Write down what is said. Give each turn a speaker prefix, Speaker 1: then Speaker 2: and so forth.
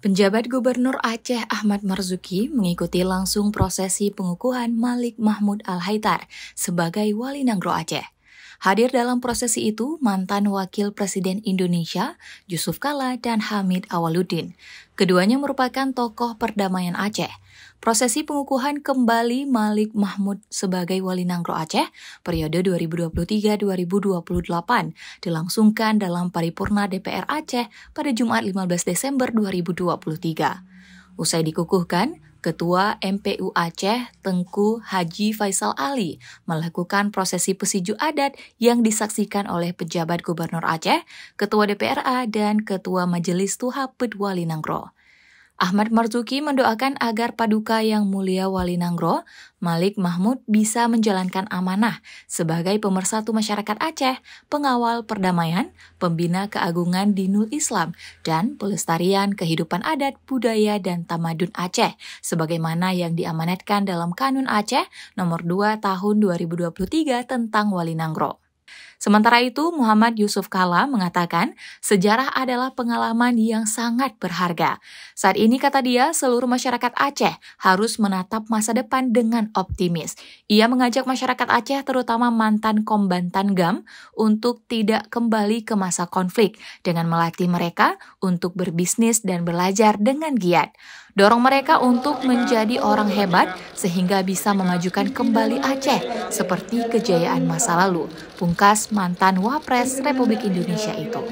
Speaker 1: Penjabat Gubernur Aceh Ahmad Marzuki mengikuti langsung prosesi pengukuhan Malik Mahmud Al-Haitar sebagai wali Nanggro Aceh. Hadir dalam prosesi itu mantan Wakil Presiden Indonesia Yusuf Kala dan Hamid Awaludin. Keduanya merupakan tokoh perdamaian Aceh. Prosesi pengukuhan kembali Malik Mahmud sebagai Wali Nangro Aceh periode 2023-2028 dilangsungkan dalam paripurna DPR Aceh pada Jumat 15 Desember 2023. Usai dikukuhkan, Ketua MPU Aceh Tengku Haji Faisal Ali melakukan prosesi pesiju adat yang disaksikan oleh pejabat Gubernur Aceh, Ketua DPRA, dan Ketua Majelis Tuha Pedwali Nangro. Ahmad Marzuki mendoakan agar Paduka Yang Mulia Wali Nanggro, Malik Mahmud bisa menjalankan amanah sebagai pemersatu masyarakat Aceh, pengawal perdamaian, pembina keagungan dinul Islam, dan pelestarian kehidupan adat, budaya, dan tamadun Aceh, sebagaimana yang diamanatkan dalam Kanun Aceh nomor 2 tahun 2023 tentang Wali Nanggro. Sementara itu, Muhammad Yusuf Kala mengatakan, sejarah adalah pengalaman yang sangat berharga. Saat ini, kata dia, seluruh masyarakat Aceh harus menatap masa depan dengan optimis. Ia mengajak masyarakat Aceh, terutama mantan kombatan GAM, untuk tidak kembali ke masa konflik dengan melatih mereka untuk berbisnis dan belajar dengan giat. Dorong mereka untuk menjadi orang hebat sehingga bisa memajukan kembali Aceh seperti kejayaan masa lalu. Pungkas mantan Wapres Republik Indonesia itu.